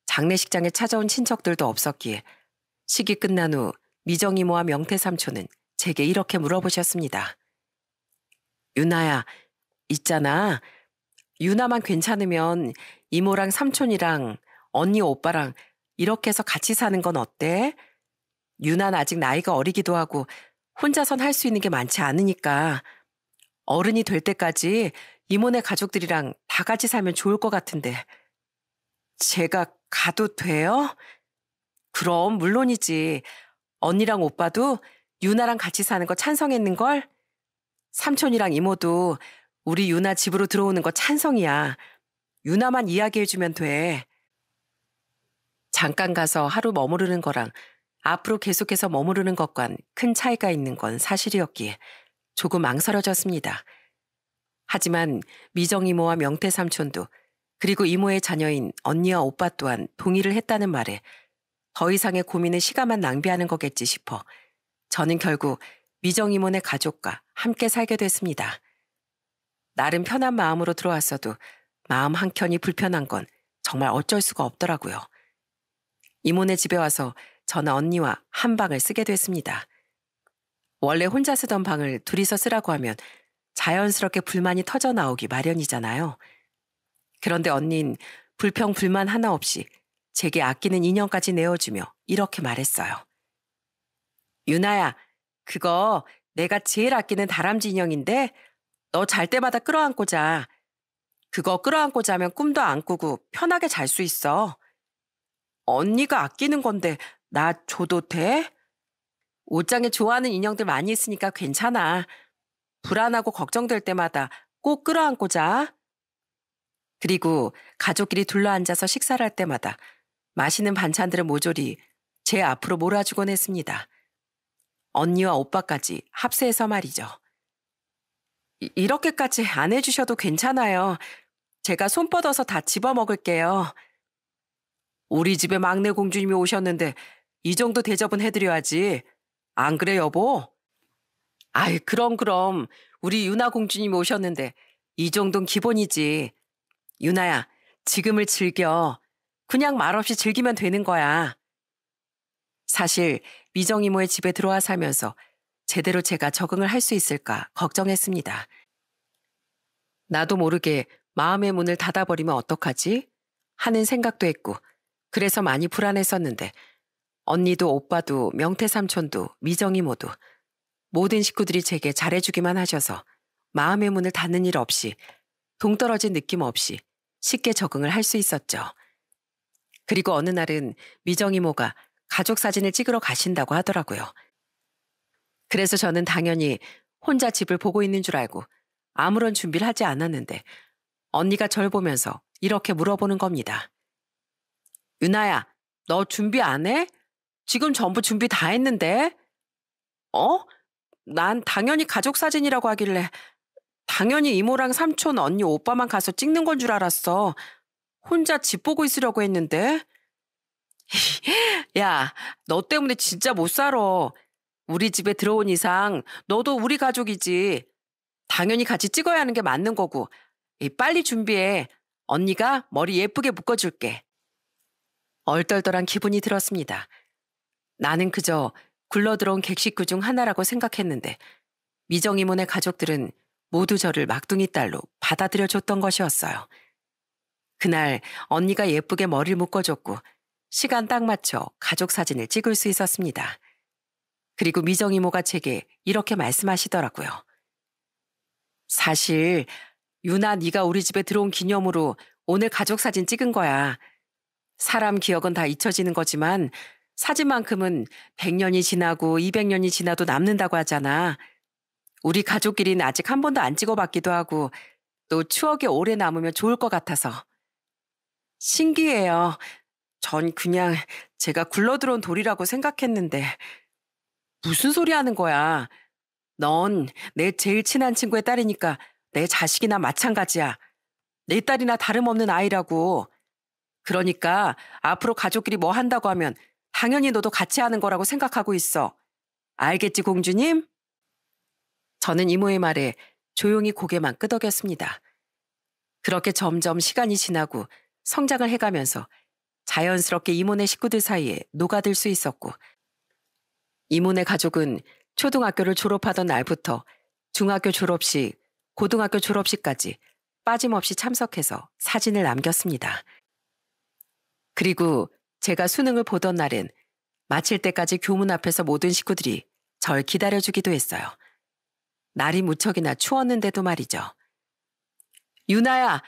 장례식장에 찾아온 친척들도 없었기에 식이 끝난 후 미정이모와 명태삼촌은 제게 이렇게 물어보셨습니다. 유나야, 있잖아. 유나만 괜찮으면 이모랑 삼촌이랑 언니 오빠랑 이렇게 해서 같이 사는 건 어때? 유난 아직 나이가 어리기도 하고 혼자선 할 수 있는 게 많지 않으니까 어른이 될 때까지 이모네 가족들이랑 다 같이 살면 좋을 것 같은데 제가 가도 돼요? 그럼 물론이지 언니랑 오빠도 유나랑 같이 사는 거 찬성했는걸? 삼촌이랑 이모도 우리 유나 집으로 들어오는 거 찬성이야. 유나만 이야기해주면 돼. 잠깐 가서 하루 머무르는 거랑 앞으로 계속해서 머무르는 것과는 큰 차이가 있는 건 사실이었기에 조금 망설여졌습니다. 하지만 미정 이모와 명태 삼촌도 그리고 이모의 자녀인 언니와 오빠 또한 동의를 했다는 말에 더 이상의 고민을 시간만 낭비하는 거겠지 싶어 저는 결국 미정이모네 가족과 함께 살게 됐습니다. 나름 편한 마음으로 들어왔어도 마음 한켠이 불편한 건 정말 어쩔 수가 없더라고요. 이모네 집에 와서 저는 언니와 한 방을 쓰게 됐습니다. 원래 혼자 쓰던 방을 둘이서 쓰라고 하면 자연스럽게 불만이 터져 나오기 마련이잖아요. 그런데 언니는 불평 불만 하나 없이 제게 아끼는 인형까지 내어주며 이렇게 말했어요. 유나야, 그거 내가 제일 아끼는 다람쥐 인형인데 너 잘 때마다 끌어안고 자. 그거 끌어안고 자면 꿈도 안 꾸고 편하게 잘 수 있어. 언니가 아끼는 건데 나 줘도 돼? 옷장에 좋아하는 인형들 많이 있으니까 괜찮아. 불안하고 걱정될 때마다 꼭 끌어안고 자. 그리고 가족끼리 둘러앉아서 식사를 할 때마다 맛있는 반찬들을 모조리 제 앞으로 몰아주곤 했습니다. 언니와 오빠까지 합세해서 말이죠. 이, 이렇게까지 안 해주셔도 괜찮아요. 제가 손 뻗어서 다 집어먹을게요. 우리 집에 막내 공주님이 오셨는데 이 정도 대접은 해드려야지. 안 그래 여보? 아이 그럼 그럼 우리 유나 공주님 오셨는데 이 정도는 기본이지. 유나야 지금을 즐겨. 그냥 말없이 즐기면 되는 거야. 사실 미정 이모의 집에 들어와 살면서 제대로 제가 적응을 할 수 있을까 걱정했습니다. 나도 모르게 마음의 문을 닫아버리면 어떡하지? 하는 생각도 했고 그래서 많이 불안했었는데 언니도 오빠도 명태 삼촌도 미정 이모도 모든 식구들이 제게 잘해주기만 하셔서 마음의 문을 닫는 일 없이 동떨어진 느낌 없이 쉽게 적응을 할 수 있었죠. 그리고 어느 날은 미정 이모가 가족 사진을 찍으러 가신다고 하더라고요. 그래서 저는 당연히 혼자 집을 보고 있는 줄 알고 아무런 준비를 하지 않았는데 언니가 절 보면서 이렇게 물어보는 겁니다. 유나야, 너 준비 안 해? 지금 전부 준비 다 했는데? 어? 난 당연히 가족 사진이라고 하길래 당연히 이모랑 삼촌, 언니, 오빠만 가서 찍는 건 줄 알았어. 혼자 집 보고 있으려고 했는데? 야, 너 때문에 진짜 못 살아. 우리 집에 들어온 이상 너도 우리 가족이지. 당연히 같이 찍어야 하는 게 맞는 거고. 빨리 준비해. 언니가 머리 예쁘게 묶어줄게. 얼떨떨한 기분이 들었습니다. 나는 그저 굴러들어온 객식구 중 하나라고 생각했는데 미정이모네 가족들은 모두 저를 막둥이 딸로 받아들여줬던 것이었어요. 그날 언니가 예쁘게 머리를 묶어줬고 시간 딱 맞춰 가족 사진을 찍을 수 있었습니다. 그리고 미정 이모가 제게 이렇게 말씀하시더라고요. 사실 유나 네가 우리 집에 들어온 기념으로 오늘 가족 사진 찍은 거야. 사람 기억은 다 잊혀지는 거지만 사진만큼은 100년이 지나고 200년이 지나도 남는다고 하잖아. 우리 가족끼리는 아직 한 번도 안 찍어봤기도 하고 또 추억이 오래 남으면 좋을 것 같아서. 신기해요. 전 그냥 제가 굴러들어온 돌이라고 생각했는데 무슨 소리 하는 거야. 넌 내 제일 친한 친구의 딸이니까 내 자식이나 마찬가지야. 내 딸이나 다름없는 아이라고. 그러니까 앞으로 가족끼리 뭐 한다고 하면 당연히 너도 같이 하는 거라고 생각하고 있어. 알겠지, 공주님? 저는 이모의 말에 조용히 고개만 끄덕였습니다. 그렇게 점점 시간이 지나고 성장을 해가면서 자연스럽게 이모네 식구들 사이에 녹아들 수 있었고 이모네 가족은 초등학교를 졸업하던 날부터 중학교 졸업식, 고등학교 졸업식까지 빠짐없이 참석해서 사진을 남겼습니다. 그리고 제가 수능을 보던 날엔 마칠 때까지 교문 앞에서 모든 식구들이 절 기다려주기도 했어요. 날이 무척이나 추웠는데도 말이죠. 유나야,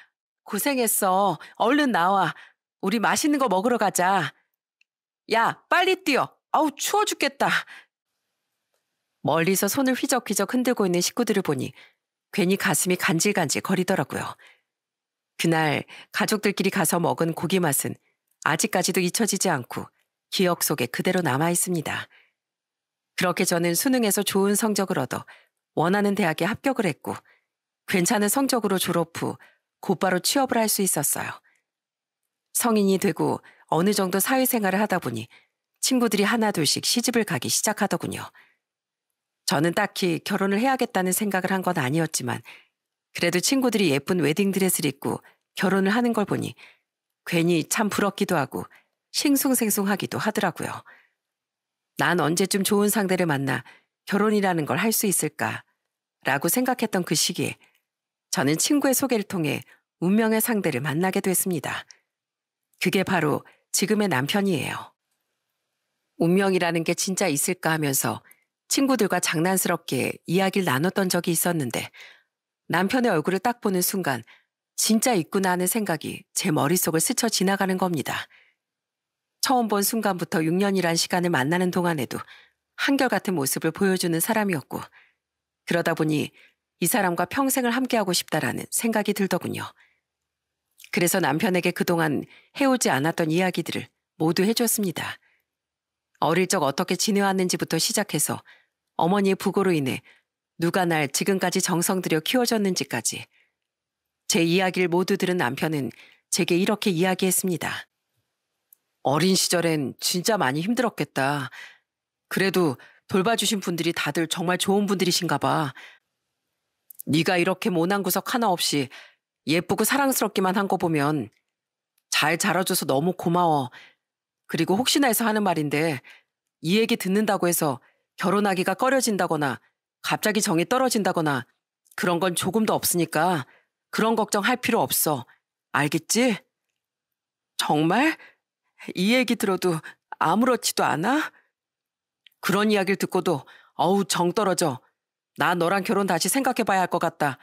고생했어. 얼른 나와. 우리 맛있는 거 먹으러 가자. 야, 빨리 뛰어. 아우, 추워 죽겠다. 멀리서 손을 휘적휘적 흔들고 있는 식구들을 보니 괜히 가슴이 간질간질 거리더라고요. 그날 가족들끼리 가서 먹은 고기 맛은 아직까지도 잊혀지지 않고 기억 속에 그대로 남아 있습니다. 그렇게 저는 수능에서 좋은 성적을 얻어 원하는 대학에 합격을 했고 괜찮은 성적으로 졸업 후 곧바로 취업을 할 수 있었어요. 성인이 되고 어느 정도 사회생활을 하다 보니 친구들이 하나둘씩 시집을 가기 시작하더군요. 저는 딱히 결혼을 해야겠다는 생각을 한 건 아니었지만 그래도 친구들이 예쁜 웨딩드레스를 입고 결혼을 하는 걸 보니 괜히 참 부럽기도 하고 싱숭생숭하기도 하더라고요. 난 언제쯤 좋은 상대를 만나 결혼이라는 걸 할 수 있을까? 라고 생각했던 그 시기에 저는 친구의 소개를 통해 운명의 상대를 만나게 됐습니다. 그게 바로 지금의 남편이에요. 운명이라는 게 진짜 있을까 하면서 친구들과 장난스럽게 이야기를 나눴던 적이 있었는데 남편의 얼굴을 딱 보는 순간 진짜 있구나 하는 생각이 제 머릿속을 스쳐 지나가는 겁니다. 처음 본 순간부터 6년이란 시간을 만나는 동안에도 한결같은 모습을 보여주는 사람이었고 그러다 보니 이 사람과 평생을 함께하고 싶다라는 생각이 들더군요. 그래서 남편에게 그동안 해오지 않았던 이야기들을 모두 해줬습니다. 어릴 적 어떻게 지내왔는지부터 시작해서 어머니의 부고로 인해 누가 날 지금까지 정성 들여 키워줬는지까지 제 이야기를 모두 들은 남편은 제게 이렇게 이야기했습니다. 어린 시절엔 진짜 많이 힘들었겠다. 그래도 돌봐주신 분들이 다들 정말 좋은 분들이신가 봐. 네가 이렇게 모난 구석 하나 없이 예쁘고 사랑스럽기만 한 거 보면 잘 자라줘서 너무 고마워. 그리고 혹시나 해서 하는 말인데 이 얘기 듣는다고 해서 결혼하기가 꺼려진다거나 갑자기 정이 떨어진다거나 그런 건 조금도 없으니까 그런 걱정할 필요 없어. 알겠지? 정말? 이 얘기 들어도 아무렇지도 않아? 그런 이야기를 듣고도 어우 정 떨어져. 나 너랑 결혼 다시 생각해봐야 할 것 같다.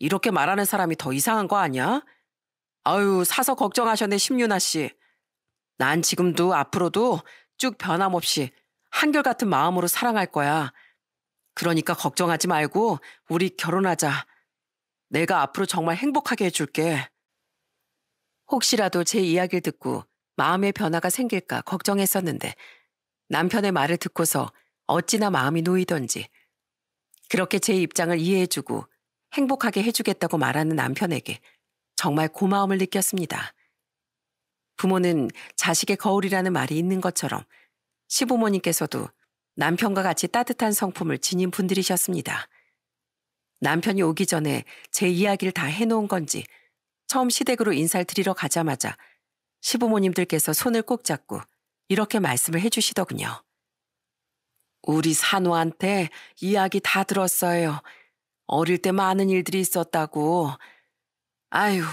이렇게 말하는 사람이 더 이상한 거 아니야? 아유, 사서 걱정하셨네, 심윤아 씨. 난 지금도 앞으로도 쭉 변함없이 한결같은 마음으로 사랑할 거야. 그러니까 걱정하지 말고 우리 결혼하자. 내가 앞으로 정말 행복하게 해줄게. 혹시라도 제 이야기를 듣고 마음의 변화가 생길까 걱정했었는데 남편의 말을 듣고서 어찌나 마음이 놓이던지 그렇게 제 입장을 이해해주고 행복하게 해주겠다고 말하는 남편에게 정말 고마움을 느꼈습니다. 부모는 자식의 거울이라는 말이 있는 것처럼 시부모님께서도 남편과 같이 따뜻한 성품을 지닌 분들이셨습니다. 남편이 오기 전에 제 이야기를 다 해놓은 건지 처음 시댁으로 인사를 드리러 가자마자 시부모님들께서 손을 꼭 잡고 이렇게 말씀을 해주시더군요. 우리 산호한테 이야기 다 들었어요. 어릴 때 많은 일들이 있었다고. 아유,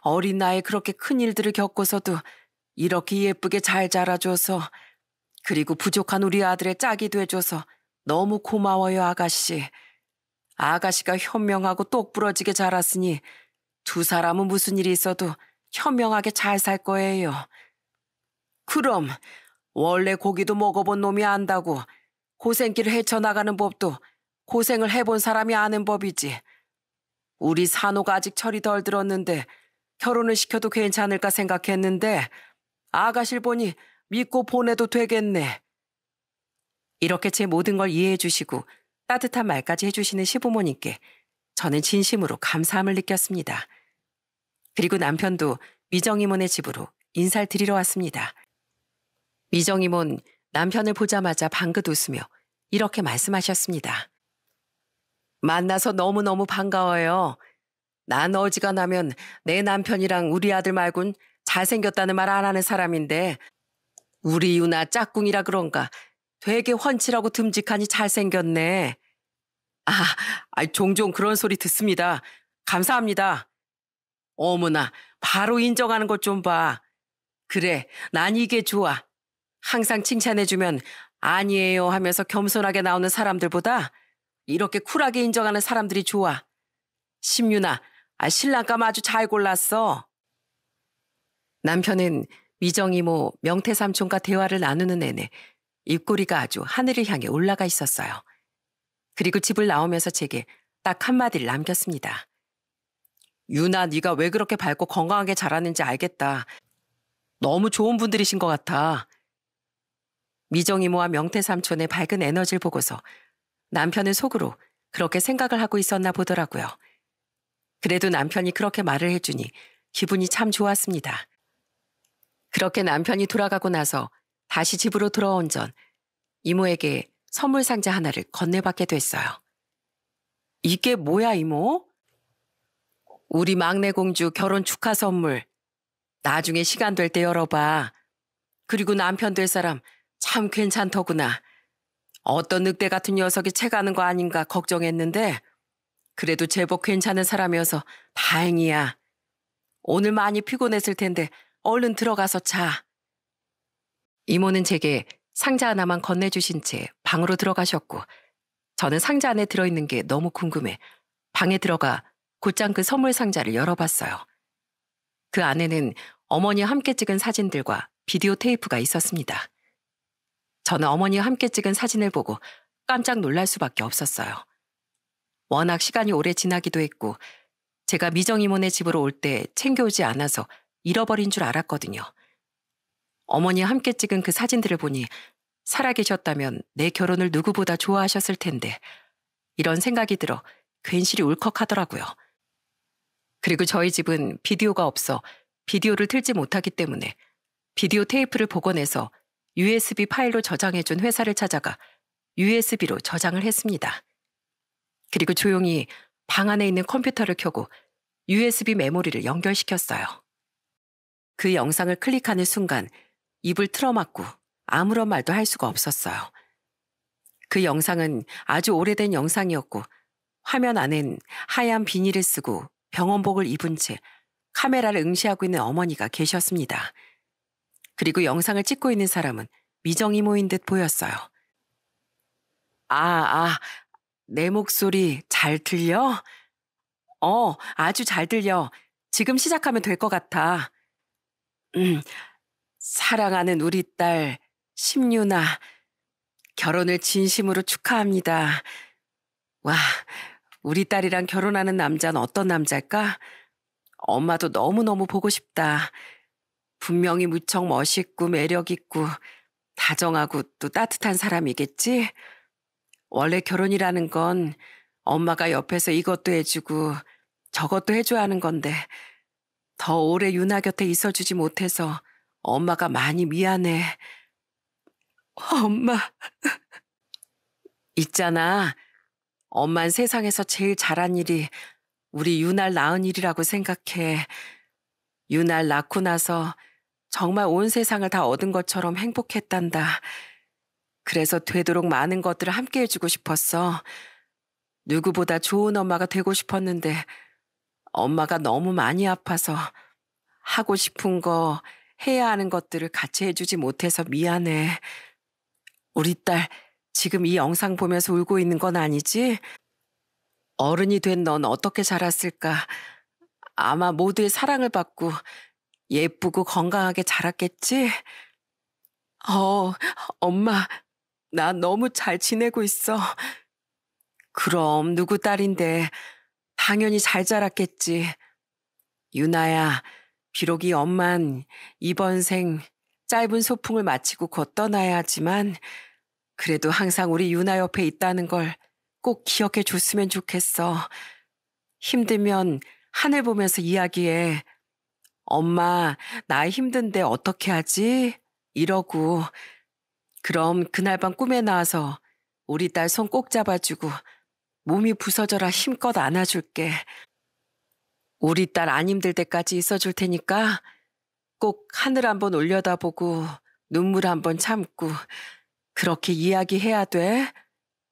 어린 나이에 그렇게 큰 일들을 겪고서도 이렇게 예쁘게 잘 자라줘서 그리고 부족한 우리 아들의 짝이 돼줘서 너무 고마워요, 아가씨. 아가씨가 현명하고 똑부러지게 자랐으니 두 사람은 무슨 일이 있어도 현명하게 잘 살 거예요. 그럼 원래 고기도 먹어본 놈이 안다고 고생길 헤쳐나가는 법도 고생을 해본 사람이 아는 법이지. 우리 산호가 아직 철이 덜 들었는데 결혼을 시켜도 괜찮을까 생각했는데 아가실 보니 믿고 보내도 되겠네. 이렇게 제 모든 걸 이해해 주시고 따뜻한 말까지 해주시는 시부모님께 저는 진심으로 감사함을 느꼈습니다. 그리고 남편도 미정이몬의 집으로 인사를 드리러 왔습니다. 미정이몬 남편을 보자마자 방긋 웃으며 이렇게 말씀하셨습니다. 만나서 너무너무 반가워요. 난 어지간하면 내 남편이랑 우리 아들 말곤 잘생겼다는 말 안 하는 사람인데 우리 이 유나 짝꿍이라 그런가 되게 훤칠하고 듬직하니 잘생겼네. 아, 아, 종종 그런 소리 듣습니다. 감사합니다. 어머나, 바로 인정하는 것 좀 봐. 그래, 난 이게 좋아. 항상 칭찬해주면 아니에요 하면서 겸손하게 나오는 사람들보다 이렇게 쿨하게 인정하는 사람들이 좋아. 심유나, 아, 신랑감 아주 잘 골랐어. 남편은 미정이모, 뭐 명태삼촌과 대화를 나누는 내내 입꼬리가 아주 하늘을 향해 올라가 있었어요. 그리고 집을 나오면서 제게 딱 한마디를 남겼습니다. 유나, 네가 왜 그렇게 밝고 건강하게 자라는지 알겠다. 너무 좋은 분들이신 것 같아. 미정이모와 명태삼촌의 밝은 에너지를 보고서 남편은 속으로 그렇게 생각을 하고 있었나 보더라고요. 그래도 남편이 그렇게 말을 해주니 기분이 참 좋았습니다. 그렇게 남편이 돌아가고 나서 다시 집으로 돌아온 전 이모에게 선물 상자 하나를 건네받게 됐어요. 이게 뭐야, 이모? 우리 막내 공주 결혼 축하 선물. 나중에 시간 될 때 열어봐. 그리고 남편 될 사람 참 괜찮더구나. 어떤 늑대 같은 녀석이 채가는 거 아닌가 걱정했는데 그래도 제법 괜찮은 사람이어서 다행이야. 오늘 많이 피곤했을 텐데 얼른 들어가서 자. 이모는 제게 상자 하나만 건네주신 채 방으로 들어가셨고 저는 상자 안에 들어있는 게 너무 궁금해 방에 들어가 곧장 그 선물 상자를 열어봤어요. 그 안에는 어머니와 함께 찍은 사진들과 비디오 테이프가 있었습니다. 저는 어머니와 함께 찍은 사진을 보고 깜짝 놀랄 수밖에 없었어요. 워낙 시간이 오래 지나기도 했고 제가 미정 이모네 집으로 올 때 챙겨오지 않아서 잃어버린 줄 알았거든요. 어머니와 함께 찍은 그 사진들을 보니 살아계셨다면 내 결혼을 누구보다 좋아하셨을 텐데 이런 생각이 들어 괜시리 울컥하더라고요. 그리고 저희 집은 비디오가 없어 비디오를 틀지 못하기 때문에 비디오 테이프를 복원해서 USB 파일로 저장해준 회사를 찾아가 USB로 저장을 했습니다. 그리고 조용히 방 안에 있는 컴퓨터를 켜고 USB 메모리를 연결시켰어요. 그 영상을 클릭하는 순간 입을 틀어막고 아무런 말도 할 수가 없었어요. 그 영상은 아주 오래된 영상이었고 화면 안엔 하얀 비닐을 쓰고 병원복을 입은 채 카메라를 응시하고 있는 어머니가 계셨습니다. 그리고 영상을 찍고 있는 사람은 미정이모인 듯 보였어요. 아, 아, 내 목소리 잘 들려? 어, 아주 잘 들려. 지금 시작하면 될 것 같아. 음, 사랑하는 우리 딸, 심유나. 결혼을 진심으로 축하합니다. 와, 우리 딸이랑 결혼하는 남자는 어떤 남자일까? 엄마도 너무너무 보고 싶다. 분명히 무척 멋있고 매력있고 다정하고 또 따뜻한 사람이겠지? 원래 결혼이라는 건 엄마가 옆에서 이것도 해주고 저것도 해줘야 하는 건데 더 오래 유나 곁에 있어주지 못해서 엄마가 많이 미안해. 엄마. 있잖아. 엄만 세상에서 제일 잘한 일이 우리 유날 낳은 일이라고 생각해. 유날 낳고 나서 정말 온 세상을 다 얻은 것처럼 행복했단다. 그래서 되도록 많은 것들을 함께 해주고 싶었어. 누구보다 좋은 엄마가 되고 싶었는데 엄마가 너무 많이 아파서 하고 싶은 거, 해야 하는 것들을 같이 해주지 못해서 미안해. 우리 딸 지금 이 영상 보면서 울고 있는 건 아니지? 어른이 된 넌 어떻게 자랐을까? 아마 모두의 사랑을 받고 예쁘고 건강하게 자랐겠지? 어, 엄마, 나 너무 잘 지내고 있어. 그럼 누구 딸인데 당연히 잘 자랐겠지. 유나야, 비록 이 엄만 이번 생 짧은 소풍을 마치고 곧 떠나야 하지만 그래도 항상 우리 유나 옆에 있다는 걸 꼭 기억해 줬으면 좋겠어. 힘들면 하늘 보면서 이야기해. 엄마, 나 힘든데 어떻게 하지? 이러고, 그럼 그날 밤 꿈에 나와서 우리 딸 손 꼭 잡아주고, 몸이 부서져라 힘껏 안아줄게. 우리 딸 안 힘들 때까지 있어줄 테니까 꼭 하늘 한번 올려다보고 눈물 한번 참고 그렇게 이야기해야 돼.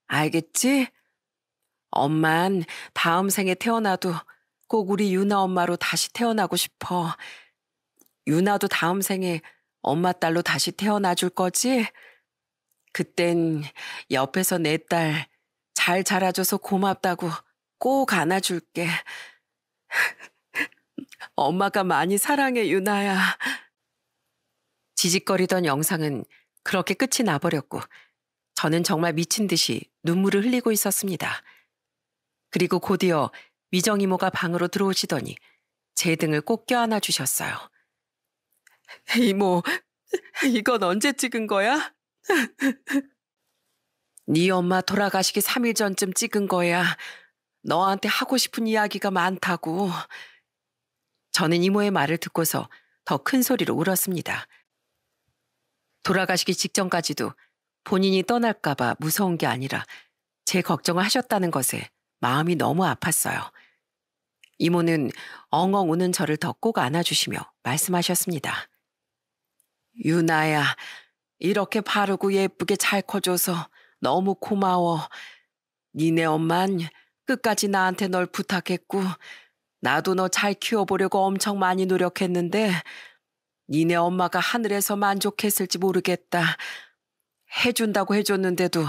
알겠지? 엄만 다음 생에 태어나도 꼭 우리 유나 엄마로 다시 태어나고 싶어. 유나도 다음 생에 엄마 딸로 다시 태어나 줄 거지? 그땐 옆에서 내 딸 잘 자라줘서 고맙다고 꼭 안아줄게. 엄마가 많이 사랑해, 유나야. 지직거리던 영상은 그렇게 끝이 나버렸고, 저는 정말 미친 듯이 눈물을 흘리고 있었습니다. 그리고 곧이어 미정 이모가 방으로 들어오시더니 제 등을 꼭 껴안아 주셨어요. 이모, 이건 언제 찍은 거야? 네 엄마 돌아가시기 3일 전쯤 찍은 거야. 너한테 하고 싶은 이야기가 많다고. 저는 이모의 말을 듣고서 더 큰 소리로 울었습니다. 돌아가시기 직전까지도 본인이 떠날까봐 무서운 게 아니라 제 걱정을 하셨다는 것에 마음이 너무 아팠어요. 이모는 엉엉 우는 저를 더 꼭 안아주시며 말씀하셨습니다. 유나야, 이렇게 바르고 예쁘게 잘 커줘서 너무 고마워. 니네 엄만 끝까지 나한테 널 부탁했고, 나도 너 잘 키워보려고 엄청 많이 노력했는데, 니네 엄마가 하늘에서 만족했을지 모르겠다. 해준다고 해줬는데도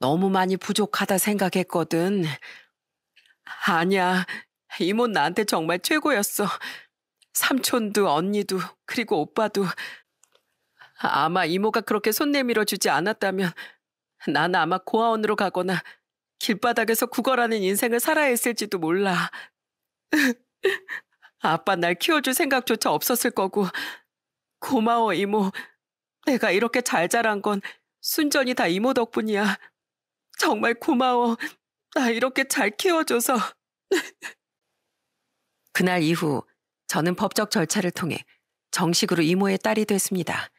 너무 많이 부족하다 생각했거든. 아니야. 이모 나한테 정말 최고였어. 삼촌도 언니도 그리고 오빠도 아마 이모가 그렇게 손 내밀어 주지 않았다면 나는 아마 고아원으로 가거나 길바닥에서 구걸하는 인생을 살아야 했을지도 몰라. 아빠 날 키워줄 생각조차 없었을 거고 고마워 이모. 내가 이렇게 잘 자란 건 순전히 다 이모 덕분이야. 정말 고마워. 나 이렇게 잘 키워줘서. 그날 이후 저는 법적 절차를 통해 정식으로 이모의 딸이 됐습니다.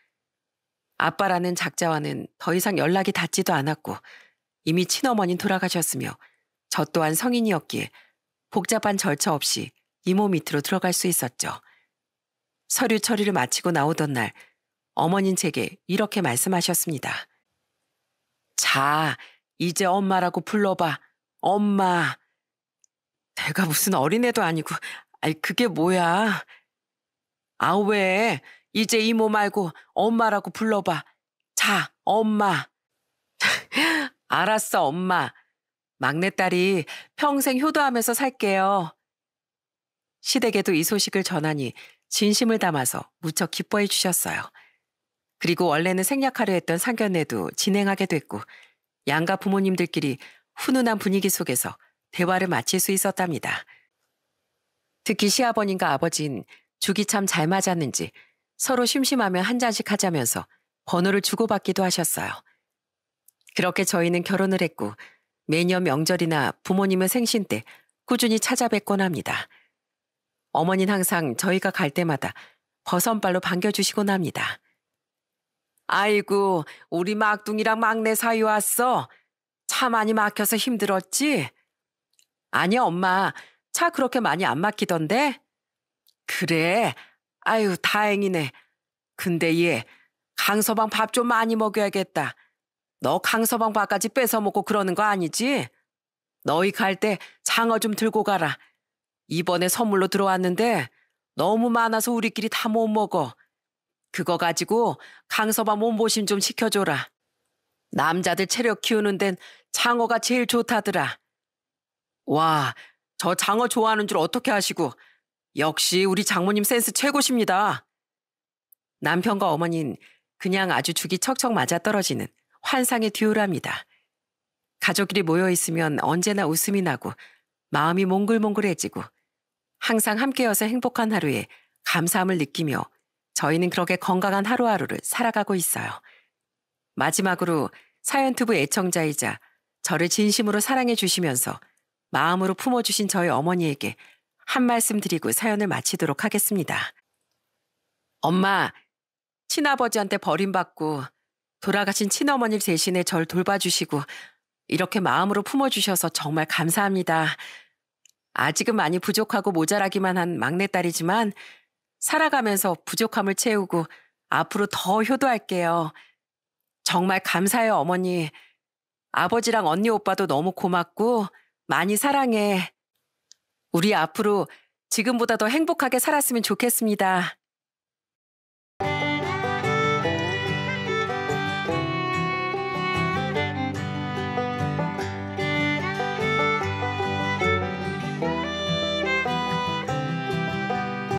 아빠라는 작자와는 더 이상 연락이 닿지도 않았고 이미 친어머니 돌아가셨으며 저 또한 성인이었기에 복잡한 절차 없이 이모 밑으로 들어갈 수 있었죠. 서류 처리를 마치고 나오던 날 어머닌 니 제게 이렇게 말씀하셨습니다. 자, 이제 엄마라고 불러봐. 엄마. 내가 무슨 어린애도 아니고, 아이, 그게 뭐야. 아, 왜? 이제 이모 말고 엄마라고 불러봐. 자, 엄마. 알았어, 엄마. 막내딸이 평생 효도하면서 살게요. 시댁에도 이 소식을 전하니 진심을 담아서 무척 기뻐해 주셨어요. 그리고 원래는 생략하려 했던 상견례도 진행하게 됐고 양가 부모님들끼리 훈훈한 분위기 속에서 대화를 마칠 수 있었답니다. 특히 시아버님과 아버지인 죽이 참잘 맞았는지 서로 심심하면 한 잔씩 하자면서 번호를 주고받기도 하셨어요. 그렇게 저희는 결혼을 했고 매년 명절이나 부모님의 생신 때 꾸준히 찾아뵙곤 합니다. 어머니는 항상 저희가 갈 때마다 버선발로 반겨주시곤 합니다. 아이고, 우리 막둥이랑 막내 사위 왔어. 차 많이 막혀서 힘들었지? 아니야, 엄마. 차 그렇게 많이 안 막히던데? 그래. 아유, 다행이네. 근데 얘, 강서방 밥 좀 많이 먹여야겠다. 너 강서방 밥까지 뺏어 먹고 그러는 거 아니지? 너희 갈 때 장어 좀 들고 가라. 이번에 선물로 들어왔는데 너무 많아서 우리끼리 다 못 먹어. 그거 가지고 강서방 몸보신좀 시켜줘라. 남자들 체력 키우는 데 장어가 제일 좋다더라. 와, 저 장어 좋아하는 줄 어떻게 아시고 역시 우리 장모님 센스 최고십니다. 남편과 어머니는 그냥 아주 죽이 척척 맞아떨어지는 환상의 듀오랍니다. 가족끼리 모여 있으면 언제나 웃음이 나고 마음이 몽글몽글해지고 항상 함께여서 행복한 하루에 감사함을 느끼며 저희는 그렇게 건강한 하루하루를 살아가고 있어요. 마지막으로 사연투부 애청자이자 저를 진심으로 사랑해 주시면서 마음으로 품어주신 저희 어머니에게 한 말씀 드리고 사연을 마치도록 하겠습니다. 엄마, 친아버지한테 버림받고 돌아가신 친어머니 대신에 절 돌봐주시고 이렇게 마음으로 품어주셔서 정말 감사합니다. 아직은 많이 부족하고 모자라기만 한 막내딸이지만 살아가면서 부족함을 채우고 앞으로 더 효도할게요. 정말 감사해요, 어머니. 아버지랑 언니 오빠도 너무 고맙고 많이 사랑해. 우리 앞으로 지금보다 더 행복하게 살았으면 좋겠습니다.